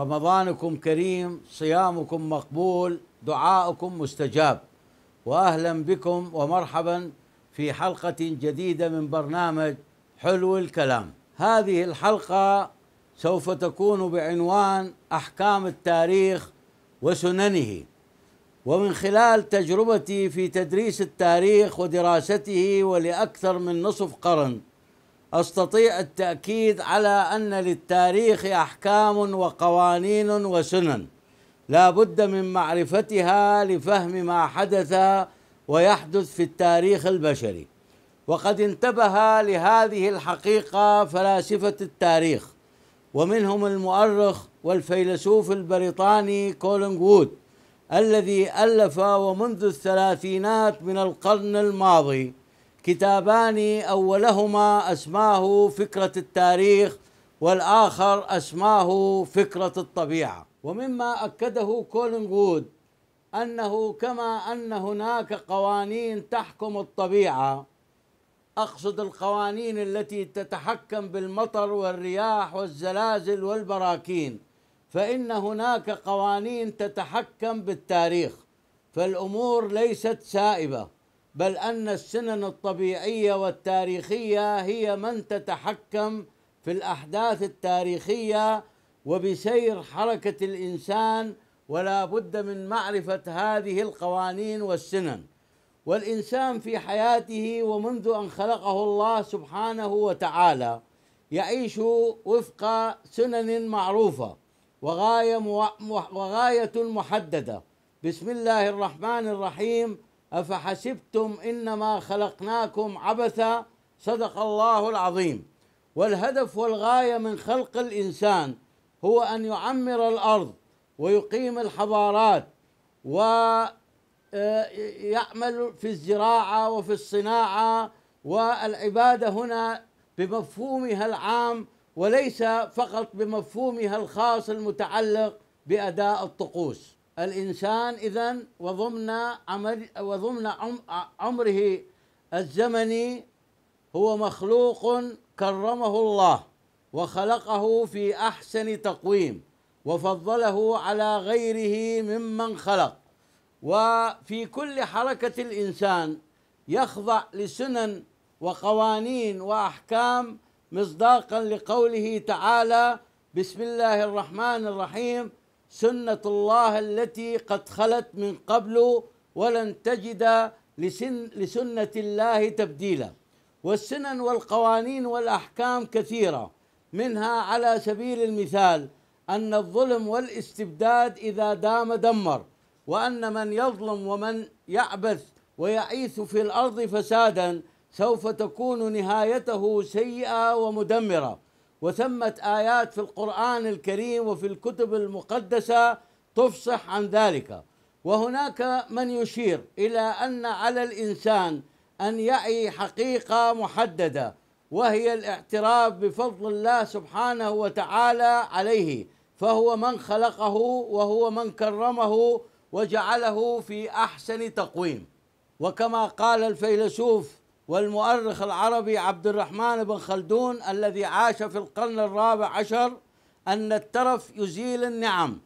رمضانكم كريم صيامكم مقبول دعاؤكم مستجاب واهلا بكم ومرحبا في حلقه جديده من برنامج حلو الكلام هذه الحلقه سوف تكون بعنوان احكام التاريخ وسننه ومن خلال تجربتي في تدريس التاريخ ودراسته ولاكثر من نصف قرن أستطيع التأكيد على أن للتاريخ أحكام وقوانين وسنن لا بد من معرفتها لفهم ما حدث ويحدث في التاريخ البشري وقد انتبه لهذه الحقيقة فلاسفة التاريخ ومنهم المؤرخ والفيلسوف البريطاني كولين وود الذي ألف ومنذ الثلاثينات من القرن الماضي كتابان اولهما اسماه فكره التاريخ والاخر اسماه فكره الطبيعه ومما اكده كولين وود انه كما ان هناك قوانين تحكم الطبيعه اقصد القوانين التي تتحكم بالمطر والرياح والزلازل والبراكين فان هناك قوانين تتحكم بالتاريخ فالامور ليست سائبه بل أن السنن الطبيعية والتاريخية هي من تتحكم في الأحداث التاريخية وبسير حركة الإنسان ولا بد من معرفة هذه القوانين والسنن والإنسان في حياته ومنذ أن خلقه الله سبحانه وتعالى يعيش وفق سنن معروفة وغاية, وغاية محددة بسم الله الرحمن الرحيم أفحسبتم إنما خلقناكم عبثا صدق الله العظيم والهدف والغاية من خلق الإنسان هو أن يعمر الأرض ويقيم الحضارات ويعمل آه، في الزراعة وفي الصناعة والعبادة هنا بمفهومها العام وليس فقط بمفهومها الخاص المتعلق بأداء الطقوس الإنسان إذا وضمن عمر وضمن عمره الزمني هو مخلوق كرمه الله وخلقه في أحسن تقويم وفضله على غيره ممن خلق وفي كل حركة الإنسان يخضع لسنن وقوانين وأحكام مصداقا لقوله تعالى بسم الله الرحمن الرحيم سنة الله التي قد خلت من قبل ولن تجد لسن لسنة الله تبديلا والسنن والقوانين والأحكام كثيرة منها على سبيل المثال أن الظلم والاستبداد إذا دام دمر وأن من يظلم ومن يعبث ويعيث في الأرض فسادا سوف تكون نهايته سيئة ومدمرة وثمت آيات في القرآن الكريم وفي الكتب المقدسة تفصح عن ذلك وهناك من يشير إلى أن على الإنسان أن يعي حقيقة محددة وهي الاعتراف بفضل الله سبحانه وتعالى عليه فهو من خلقه وهو من كرمه وجعله في أحسن تقويم وكما قال الفيلسوف والمؤرخ العربي عبد الرحمن بن خلدون الذي عاش في القرن الرابع عشر أن الترف يزيل النعم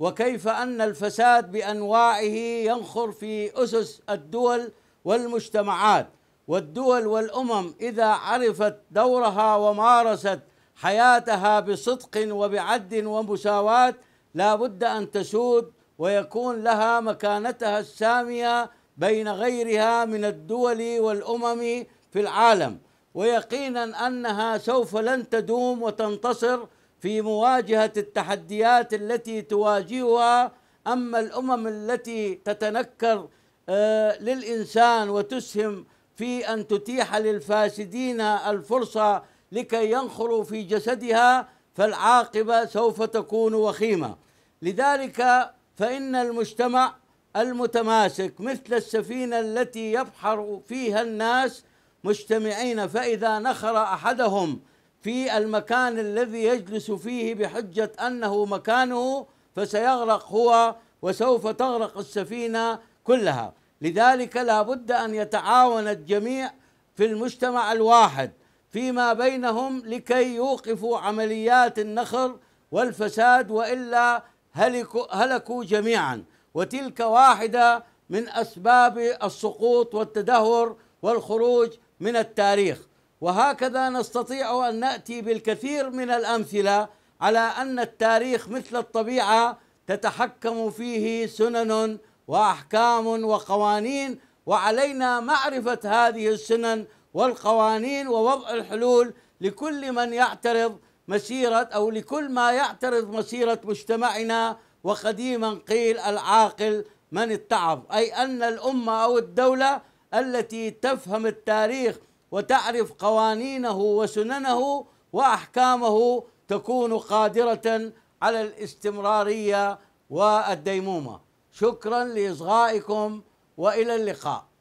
وكيف أن الفساد بأنواعه ينخر في أسس الدول والمجتمعات والدول والأمم إذا عرفت دورها ومارست حياتها بصدق وبعد ومساواة لا بد أن تسود ويكون لها مكانتها الساميه بين غيرها من الدول والامم في العالم ويقينا انها سوف لن تدوم وتنتصر في مواجهه التحديات التي تواجهها اما الامم التي تتنكر آه، للانسان وتسهم في ان تتيح للفاسدين الفرصه لكي ينخروا في جسدها فالعاقبه سوف تكون وخيمه لذلك فان المجتمع المتماسك مثل السفينة التي يبحر فيها الناس مجتمعين فإذا نخر أحدهم في المكان الذي يجلس فيه بحجة أنه مكانه فسيغرق هو وسوف تغرق السفينة كلها لذلك لا بد أن يتعاون الجميع في المجتمع الواحد فيما بينهم لكي يوقفوا عمليات النخر والفساد وإلا هلكوا, هلكوا جميعاً وتلك واحده من اسباب السقوط والتدهور والخروج من التاريخ وهكذا نستطيع ان ناتي بالكثير من الامثله على ان التاريخ مثل الطبيعه تتحكم فيه سنن واحكام وقوانين وعلينا معرفه هذه السنن والقوانين ووضع الحلول لكل من يعترض مسيره او لكل ما يعترض مسيره مجتمعنا وقديما قيل العاقل من التعب أي أن الأمة أو الدولة التي تفهم التاريخ وتعرف قوانينه وسننه وأحكامه تكون قادرة على الاستمرارية والديمومة شكرا لإصغائكم وإلى اللقاء